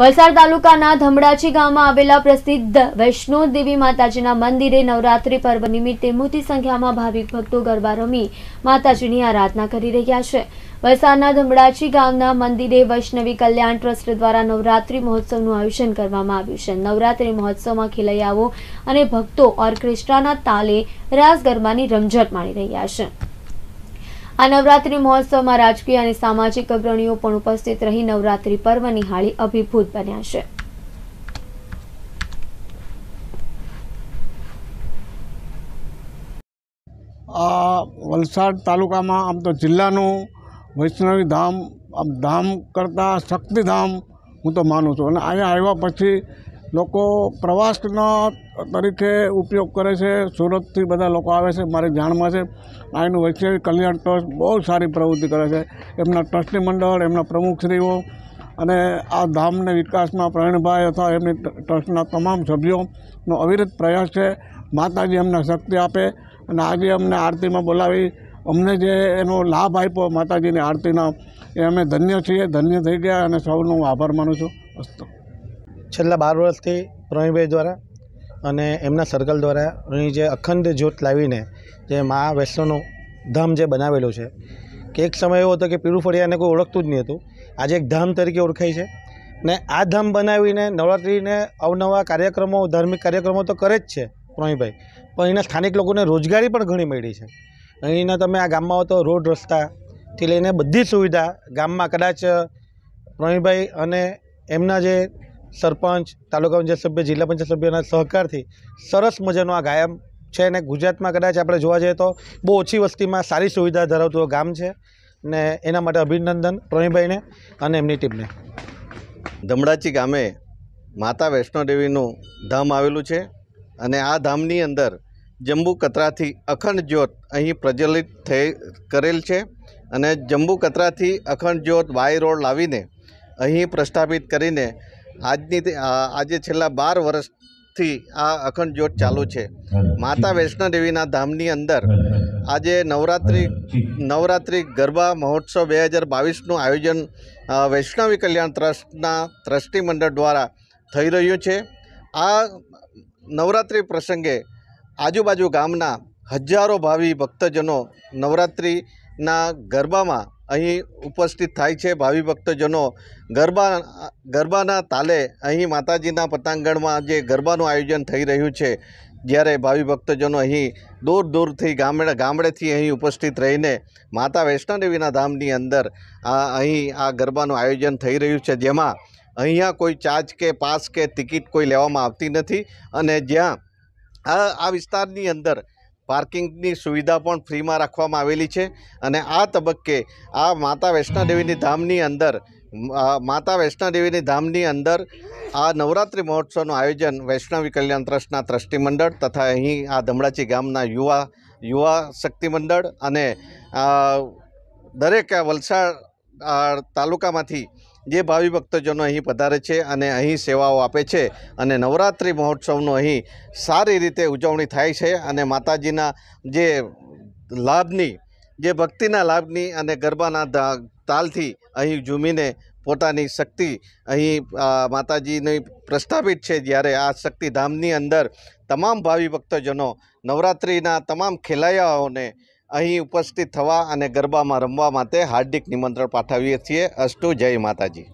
વલસાડ તાલુકાના ધમડાચી ગામમાં આવેલા પ્રસિદ્ધ વૈષ્ણો દેવી માતાજીના મંદિરે નવરાત્રી પર્વ નિમિત્તે મોટી સંખ્યામાં ભાવિક ભક્તો ગરબા રમી માતાજીની આરાધના કરી રહ્યા છે વલસાડના ધમડાચી ગામના મંદિરે વૈષ્ણવી કલ્યાણ ટ્રસ્ટ દ્વારા નવરાત્રી મહોત્સવનું આયોજન કરવામાં આવ્યું છે નવરાત્રી મહોત્સવમાં ખેલૈયાઓ અને ભક્તો ઓર્કેસ્ટ્રાના તાલે રાસ ગરબાની રમઝટ માણી રહ્યા છે આ નવરાત્રી મહોત્સવમાં રાજકીય અને સામાજિક અગ્રણીઓ પણ ઉપસ્થિત રહી નવરાત્રી પર્વ નિહાળી અભિભૂત બન્યા છે આ વલસાડ તાલુકામાં આમ તો જિલ્લાનું વૈષ્ણવી ધામ આમ ધામ કરતાં શક્તિધામ હું તો માનું છું અને અહીંયા આવ્યા પછી લોકો પ્રવાસના તરીકે ઉપયોગ કરે છે સુરતથી બધા લોકો આવે છે મારી જાણમાં છે અહીંનું વૈશ્વિક કલ્યાણ ટ્રસ્ટ બહુ સારી પ્રવૃત્તિ કરે છે એમના ટ્રસ્ટી મંડળ એમના પ્રમુખશ્રીઓ અને આ ધામને વિકાસમાં પ્રવીણભાઈ અથવા એમની ટ્રસ્ટના તમામ સભ્યોનો અવિરત પ્રયાસ છે માતાજી અમને શક્તિ આપે અને આજે અમને આરતીમાં બોલાવી અમને જે એનો લાભ આપ્યો માતાજીની આરતીના એ અમે ધન્ય છીએ ધન્ય થઈ ગયા અને સૌનો હું આભાર માનું છું અસ્તુ છેલ્લા બાર વર્ષથી પ્રવીણભાઈ દ્વારા અને એમના સર્કલ દ્વારા અહીં જે અખંડ જ્યોત લાવીને જે મા વૈષ્ણવનું ધામ જે બનાવેલું છે કે એક સમય એવો હતો કે પીરુફળિયાને કોઈ ઓળખતું જ નહીં હતું આજે એક ધામ તરીકે ઓળખાય છે ને આ ધામ બનાવીને નવરાત્રિને અવનવા કાર્યક્રમો ધાર્મિક કાર્યક્રમો તો કરે જ છે પ્રવીણભાઈ પણ અહીંના સ્થાનિક લોકોને રોજગારી પણ ઘણી મળી છે અહીંના તમે આ ગામમાં તો રોડ રસ્તાથી લઈને બધી સુવિધા ગામમાં કદાચ પ્રવીણભાઈ અને એમના જે સરપંચ તાલુકા પંચાયત સભ્ય જિલ્લા પંચાયત સભ્યના સહકારથી સરસ મજાનો આ ગાયમ છે અને ગુજરાતમાં કદાચ આપણે જોવા જઈએ તો બહુ ઓછી વસ્તીમાં સારી સુવિધા ધરાવતું ગામ છે ને એના માટે અભિનંદન પ્રવીણભાઈને અને એમની ટીમને ધમડાચી ગામે માતા વૈષ્ણોદેવીનું ધામ આવેલું છે અને આ ધામની અંદર જંબુ કતરાથી અખંડ જ્યોત અહીં પ્રજ્વલિત થઈ કરેલ છે અને જંબુ કતરાથી અખંડ જ્યોત વાય રોડ લાવીને અહીં પ્રસ્થાપિત કરીને આજની આજે છેલ્લા બાર વર્ષથી આ અખંડ જ્યોત ચાલુ છે માતા વૈષ્ણોદેવીના ધામની અંદર આજે નવરાત્રિ નવરાત્રિ ગરબા મહોત્સવ બે હજાર બાવીસનું આયોજન વૈષ્ણવી કલ્યાણ ટ્રસ્ટના ટ્રસ્ટી મંડળ દ્વારા થઈ રહ્યું છે આ નવરાત્રિ પ્રસંગે આજુબાજુ ગામના હજારો ભાવિ ભક્તજનો નવરાત્રિ ના ગરબામાં અહીં ઉપસ્થિત થાય છે ભાવિ ભક્તજનો ગરબા ગરબાના તાલે અહીં માતાજીના પતાંગણમાં જે ગરબાનું આયોજન થઈ રહ્યું છે જ્યારે ભાવિ ભક્તજનો અહીં દૂર દૂરથી ગામડે ગામડેથી અહીં ઉપસ્થિત રહીને માતા વૈષ્ણોદેવીના ધામની અંદર આ અહીં આ ગરબાનું આયોજન થઈ રહ્યું છે જેમાં અહીંયા કોઈ ચાર્જ કે પાસ કે ટિકિટ કોઈ લેવામાં આવતી નથી અને જ્યાં આ આ વિસ્તારની અંદર પાર્કિંગની સુવિધા પણ ફ્રીમાં રાખવામાં આવેલી છે અને આ તબક્કે આ માતા વૈષ્ણોદેવીની ધામની અંદર માતા વૈષ્ણોદેવીની ધામની અંદર આ નવરાત્રિ મહોત્સવનું આયોજન વૈષ્ણવી કલ્યાણ ટ્રસ્ટના ટ્રસ્ટી મંડળ તથા અહીં આ ધમડાચી ગામના યુવા યુવા શક્તિ મંડળ અને દરેક વલસાડ તાલુકામાંથી જે ભાવિ ભક્તજનો અહીં પધારે છે અને અહીં સેવાઓ આપે છે અને નવરાત્રિ મહોત્સવનો અહીં સારી રીતે ઉજવણી થાય છે અને માતાજીના જે લાભની જે ભક્તિના લાભની અને ગરબાના તાલથી અહીં ઝૂમીને પોતાની શક્તિ અહીં માતાજીની પ્રસ્થાપિત છે જ્યારે આ શક્તિધામની અંદર તમામ ભાવિ ભક્તજનો નવરાત્રિના તમામ ખેલાયાઓને અહીં ઉપસ્થિત થવા અને ગરબામાં રમવા માટે હાર્દિક નિમંત્રણ પાઠવીએ છીએ અસ્તુ જય માતાજી